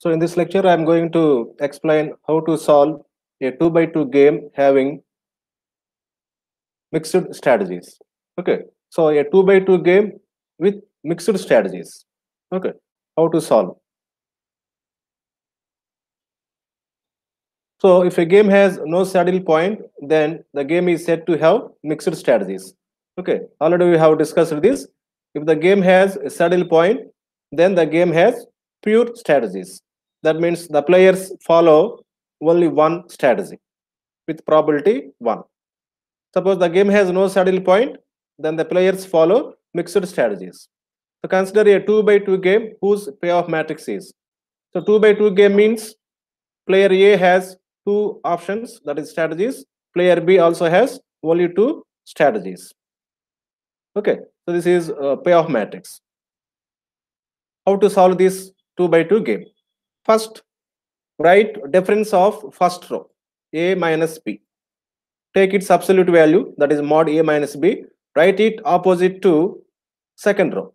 So in this lecture, I'm going to explain how to solve a two by two game having mixed strategies. Okay, so a two by two game with mixed strategies. Okay, how to solve. So if a game has no saddle point, then the game is said to have mixed strategies. Okay, already we have discussed this. If the game has a saddle point, then the game has pure strategies that means the players follow only one strategy with probability 1 suppose the game has no saddle point then the players follow mixed strategies so consider a 2 by 2 game whose payoff matrix is so 2 by 2 game means player a has two options that is strategies player b also has only two strategies okay so this is a uh, payoff matrix how to solve this 2 by 2 game First, write difference of first row, A minus B. Take its absolute value, that is mod A minus B. Write it opposite to second row.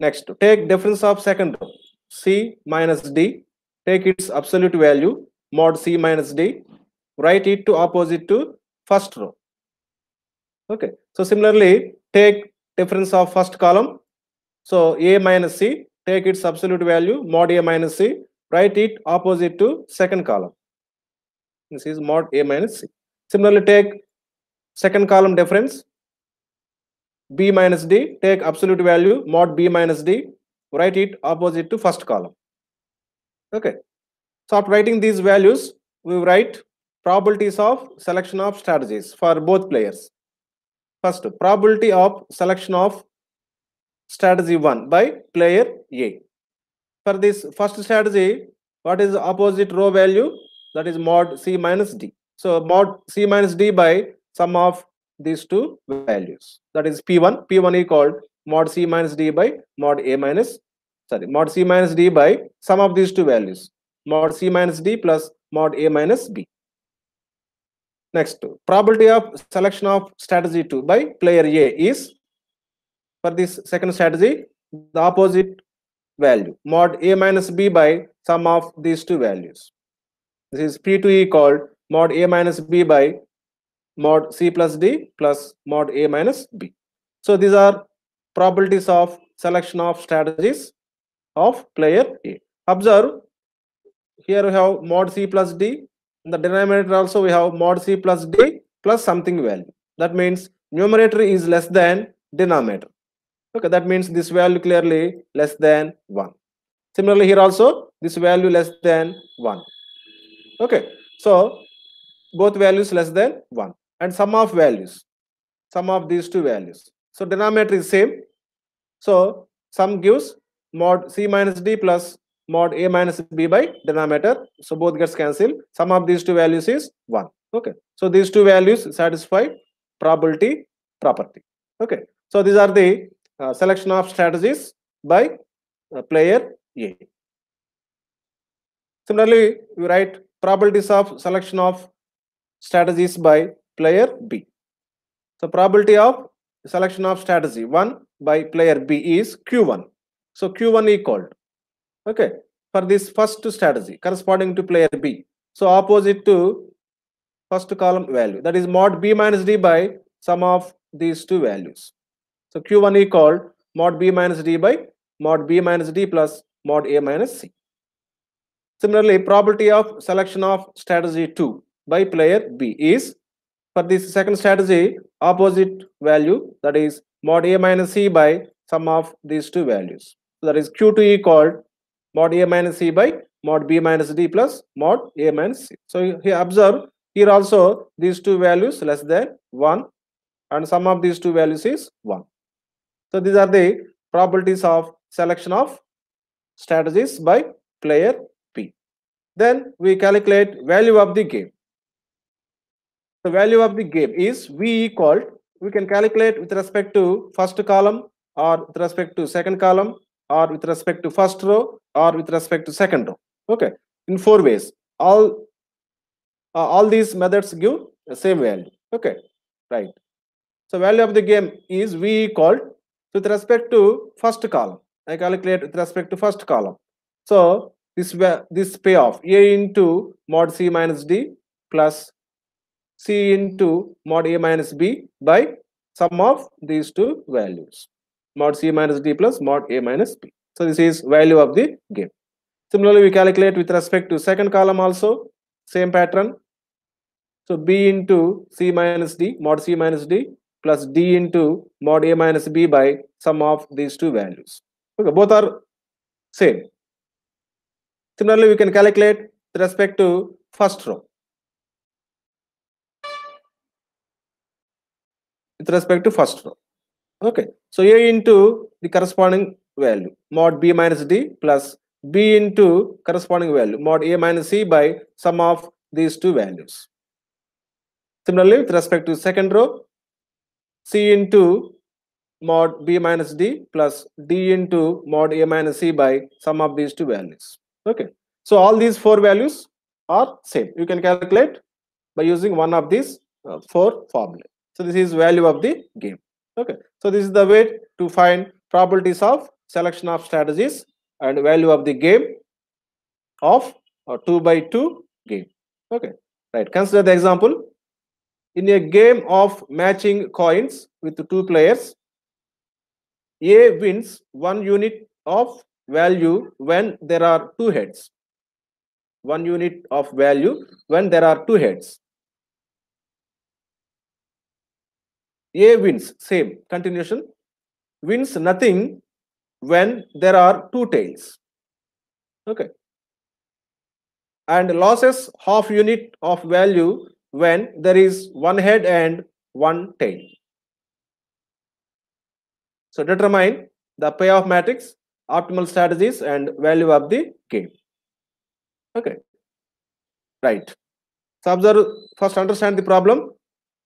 Next, take difference of second row, C minus D. Take its absolute value, mod C minus D. Write it to opposite to first row. Okay, so similarly, take difference of first column. So A minus C, take its absolute value mod a minus c write it opposite to second column this is mod a minus c similarly take second column difference b minus d take absolute value mod b minus d write it opposite to first column okay so after writing these values we write probabilities of selection of strategies for both players first probability of selection of strategy 1 by player A. For this first strategy, what is opposite row value? That is mod C minus D. So mod C minus D by sum of these two values. That is P1. P1 is called mod C minus D by mod A minus, sorry, mod C minus D by sum of these two values. Mod C minus D plus mod A minus B. Next, probability of selection of strategy 2 by player A is for this second strategy the opposite value mod a minus b by sum of these two values this is p2e called mod a minus b by mod c plus d plus mod a minus b so these are properties of selection of strategies of player a observe here we have mod c plus d in the denominator also we have mod c plus d plus something value that means numerator is less than denominator okay that means this value clearly less than 1 similarly here also this value less than 1 okay so both values less than 1 and sum of values sum of these two values so denominator is same so sum gives mod c minus d plus mod a minus b by denominator so both gets cancelled sum of these two values is 1 okay so these two values satisfy probability property okay so these are the uh, selection of strategies by uh, player A. Similarly, you write probabilities of selection of strategies by player B. So probability of selection of strategy 1 by player B is Q1. So Q1 equal okay for this first strategy corresponding to player B. So opposite to first column value that is mod B minus D by sum of these two values. So Q1 equal mod B minus D by mod B minus D plus mod A minus C. Similarly, probability of selection of strategy 2 by player B is for this second strategy opposite value that is mod A minus C by sum of these two values. So that is Q2 equal mod A minus C by mod B minus D plus mod A minus C. So here observe here also these two values less than 1 and sum of these two values is 1. So these are the properties of selection of strategies by player P. Then we calculate value of the game. The value of the game is V equal, we can calculate with respect to first column or with respect to second column or with respect to first row or with respect to second row. Okay, in four ways. All uh, all these methods give the same value. Okay, right. So value of the game is V equal with respect to first column. I calculate with respect to first column. So this this payoff A into mod C minus D plus C into mod A minus B by sum of these two values mod C minus D plus mod A minus B. So this is value of the game. Similarly, we calculate with respect to second column also same pattern. So B into C minus D mod C minus D plus d into mod a minus b by sum of these two values. Okay, both are same. Similarly, we can calculate with respect to first row. With respect to first row. Okay, so a into the corresponding value mod b minus d plus b into corresponding value mod a minus c by sum of these two values. Similarly, with respect to second row, c into mod b minus d plus d into mod a minus c by sum of these two values. Okay. So all these four values are same. You can calculate by using one of these uh, four formulae. So this is value of the game. Okay. So this is the way to find probabilities of selection of strategies and value of the game of a uh, 2 by 2 game. Okay. Right. Consider the example in a game of matching coins with two players, A wins one unit of value when there are two heads. One unit of value when there are two heads. A wins, same, continuation, wins nothing when there are two tails. Okay. And losses half unit of value when there is one head and one tail. So determine the payoff matrix, optimal strategies and value of the game. Okay. Right. So observe, first understand the problem.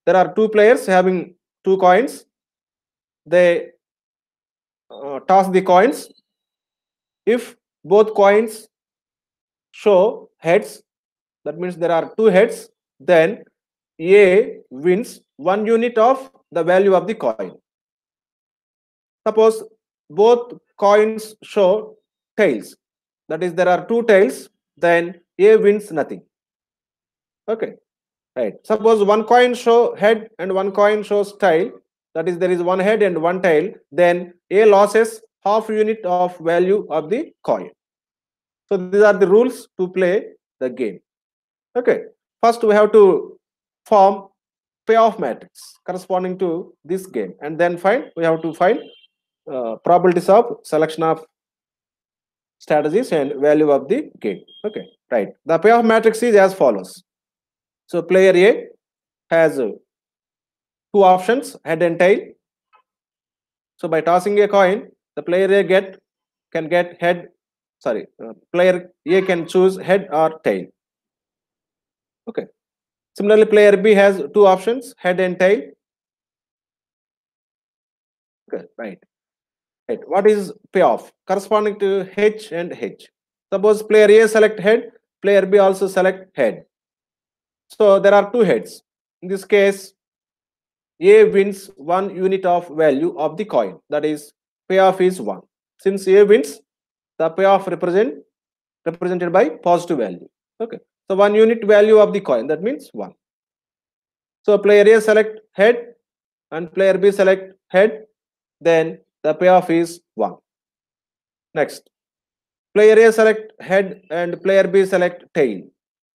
There are two players having two coins. They uh, toss the coins. If both coins show heads, that means there are two heads then A wins one unit of the value of the coin. Suppose both coins show tails, that is, there are two tails, then A wins nothing. Okay, right. Suppose one coin show head and one coin shows tail, that is, there is one head and one tail, then A loses half unit of value of the coin. So these are the rules to play the game. Okay. First, we have to form payoff matrix corresponding to this game. And then find, we have to find uh, probabilities of selection of strategies and value of the game. Okay, right. The payoff matrix is as follows. So player A has uh, two options, head and tail. So by tossing a coin, the player A get can get head, sorry, uh, player A can choose head or tail. Okay. Similarly, player B has two options, head and tail. Okay, right. right. What is payoff? Corresponding to H and H. Suppose player A select head, player B also select head. So there are two heads. In this case, A wins one unit of value of the coin. That is, payoff is one. Since A wins, the payoff represent represented by positive value. Okay. So one unit value of the coin, that means one. So player A select head and player B select head, then the payoff is one. Next, player A select head and player B select tail,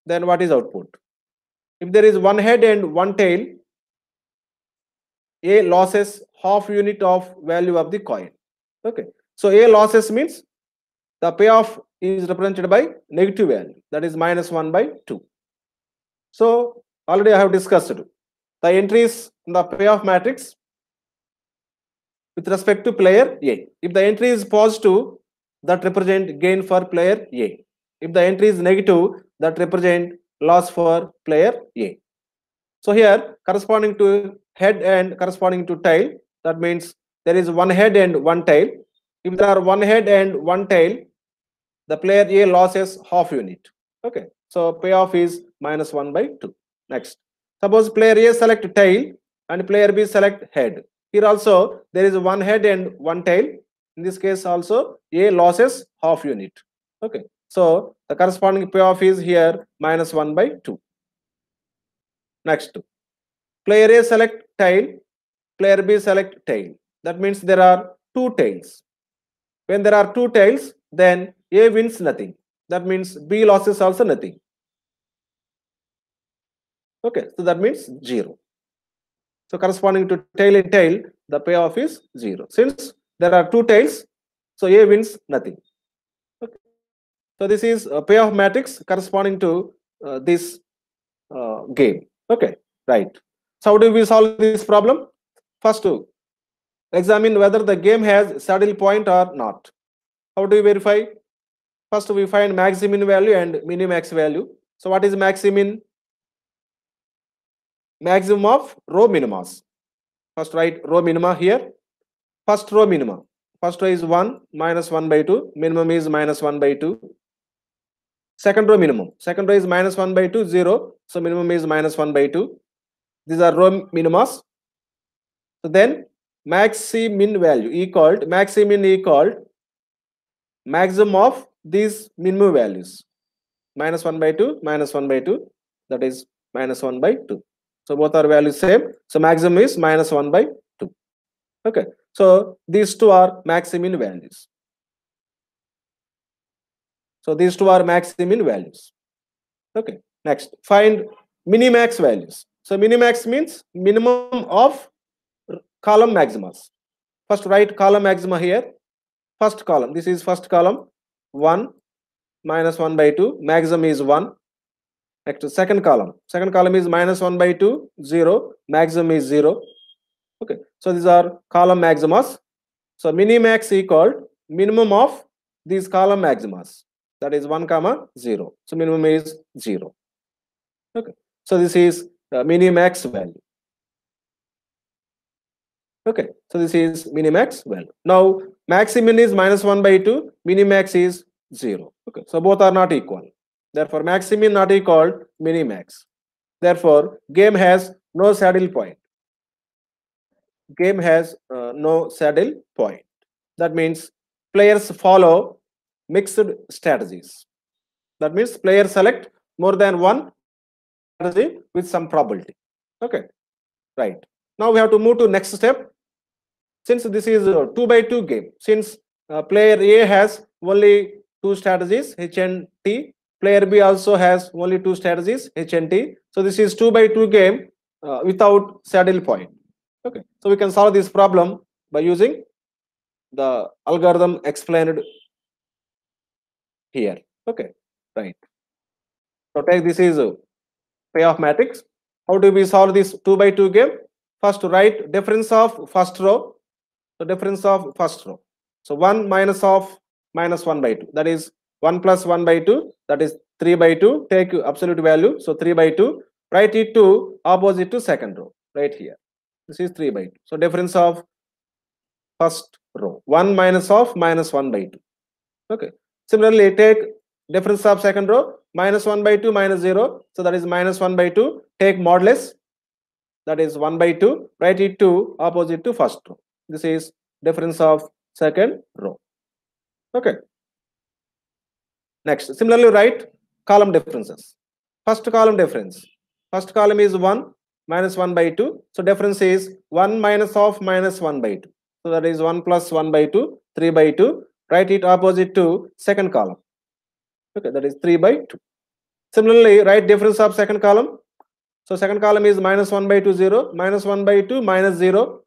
then what is output? If there is one head and one tail, A loses half unit of value of the coin. Okay, so A losses means the payoff is represented by negative value that is minus 1 by 2 so already i have discussed the entries in the payoff matrix with respect to player a if the entry is positive that represent gain for player a if the entry is negative that represent loss for player a so here corresponding to head and corresponding to tail that means there is one head and one tail if there are one head and one tail the player A loses half unit. Okay, so payoff is minus 1 by 2. Next, suppose player A select tail and player B select head. Here also there is one head and one tail. In this case also A loses half unit. Okay, so the corresponding payoff is here minus 1 by 2. Next, player A select tail, player B select tail. That means there are two tails. When there are two tails, then a wins nothing. That means B loses also nothing. Okay, so that means zero. So corresponding to tail and tail, the payoff is zero. Since there are two tails, so A wins nothing. Okay. So this is a payoff matrix corresponding to uh, this uh, game. Okay, right. So how do we solve this problem? First, to examine whether the game has saddle point or not. How do we verify? First, we find maximum value and minimax value. So what is maximum? Maximum of row minimas. First write row minima here. First row minima. First row is 1 minus 1 by 2. Minimum is minus 1 by 2. Second row minimum. Second row is minus 1 by 2, 0. So minimum is minus 1 by 2. These are row minimas. So then maxi min value equal maximum equal maximum of these minimum values minus 1 by 2 minus 1 by 2 that is minus 1 by 2 so both are values same so maximum is minus 1 by 2 okay so these two are maximum values so these two are maximum values okay next find minimax values so minimax means minimum of column maximas first write column maxima here first column this is first column 1 minus 1 by 2 maximum is 1 next second column second column is minus 1 by 2 0 maximum is 0 okay so these are column maximas so minimax equal minimum of these column maximas that is 1 comma 0 so minimum is 0 okay so this is uh, minimax value okay so this is minimax value now Maximin is minus 1 by 2, minimax is 0. Okay, so both are not equal. Therefore, maximin not equal minimax. Therefore, game has no saddle point. Game has uh, no saddle point. That means players follow mixed strategies. That means players select more than one strategy with some probability. Okay, right. Now we have to move to next step since this is a 2 by 2 game since uh, player a has only two strategies h and t player b also has only two strategies h and t so this is 2 by 2 game uh, without saddle point okay so we can solve this problem by using the algorithm explained here okay right so take this is a payoff matrix how do we solve this 2 by 2 game first write difference of first row so difference of first row. So 1 minus of minus 1 by 2. That is 1 plus 1 by 2. That is 3 by 2. Take absolute value. So 3 by 2. Write it to opposite to second row. Right here. This is 3 by 2. So difference of first row. 1 minus of minus 1 by 2. Okay. Similarly, take difference of second row. Minus 1 by 2 minus 0. So that is minus 1 by 2. Take modulus. That is 1 by 2. Write it to opposite to first row this is difference of second row okay next similarly write column differences first column difference first column is 1 minus 1 by 2 so difference is 1 minus of minus 1 by 2 so that is 1 plus 1 by 2 3 by 2 write it opposite to second column okay that is 3 by 2 similarly write difference of second column so second column is minus 1 by 2 0 minus 1 by 2 minus 0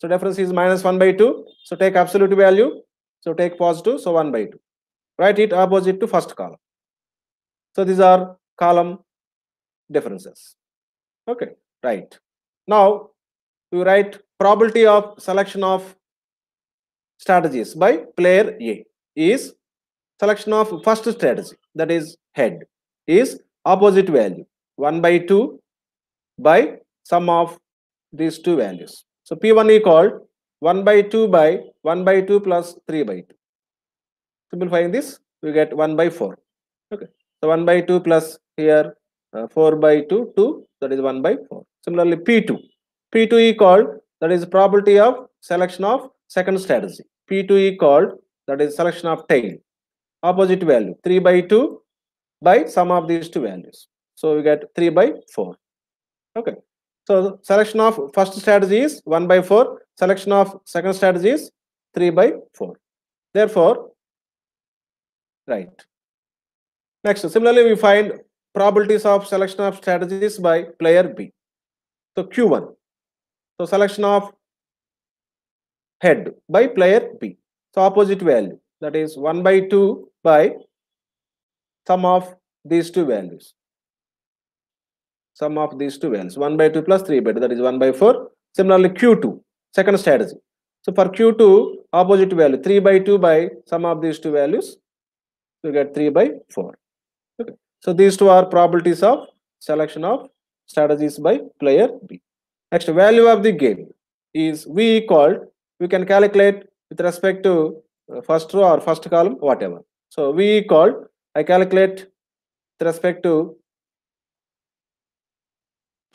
so difference is minus 1 by 2. So take absolute value. So take positive. So 1 by 2. Write it opposite to first column. So these are column differences. Okay, right. Now you write probability of selection of strategies by player A is selection of first strategy that is head is opposite value 1 by 2 by sum of these two values so P1 equal 1 by 2 by 1 by 2 plus 3 by 2. Simplifying this, we get 1 by 4. Okay. So 1 by 2 plus here uh, 4 by 2, 2, that is 1 by 4. Similarly, P2. P2 equal, that is probability of selection of second strategy. P2 equal, that is selection of tail. Opposite value, 3 by 2 by sum of these two values. So we get 3 by 4. Okay. So selection of first strategy is 1 by 4. Selection of second strategy is 3 by 4. Therefore, right. Next, similarly, we find probabilities of selection of strategies by player B. So Q1. So selection of head by player B. So opposite value that is 1 by 2 by sum of these two values sum of these two values 1 by 2 plus 3 by 2 that is 1 by 4 similarly q2 second strategy so for q2 opposite value 3 by 2 by sum of these two values you get 3 by 4 okay so these two are probabilities of selection of strategies by player b next value of the game is v equal we can calculate with respect to uh, first row or first column whatever so v equal i calculate with respect to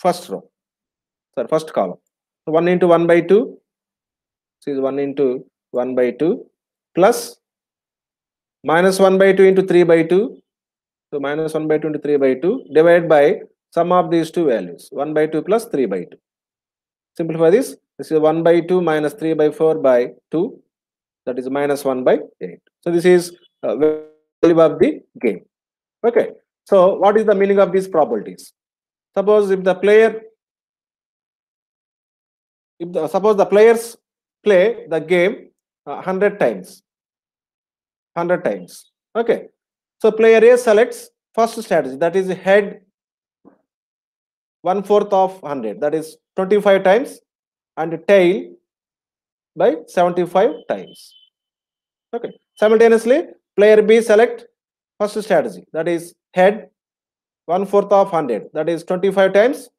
first row sorry first column so 1 into 1 by 2 so is 1 into 1 by 2 plus minus 1 by 2 into 3 by 2 so minus 1 by 2 into 3 by 2 divided by sum of these two values 1 by 2 plus 3 by 2 simplify this this is 1 by 2 minus 3 by 4 by 2 that is minus 1 by 8 so this is uh, value of the game okay so what is the meaning of these properties Suppose if the player, if the, suppose the players play the game uh, 100 times, 100 times, okay. So player A selects first strategy, that is head one fourth of 100, that is 25 times and tail by 75 times, okay. Simultaneously, player B select first strategy, that is head one fourth of 100 that is 25 times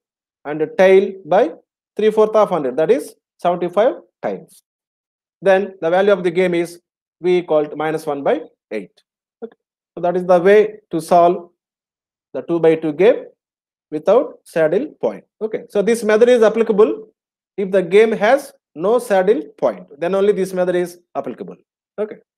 and tail by three fourth of 100 that is 75 times. Then the value of the game is we called minus 1 by 8. Okay. So that is the way to solve the 2 by 2 game without saddle point. Okay. So this method is applicable if the game has no saddle point. Then only this method is applicable. Okay.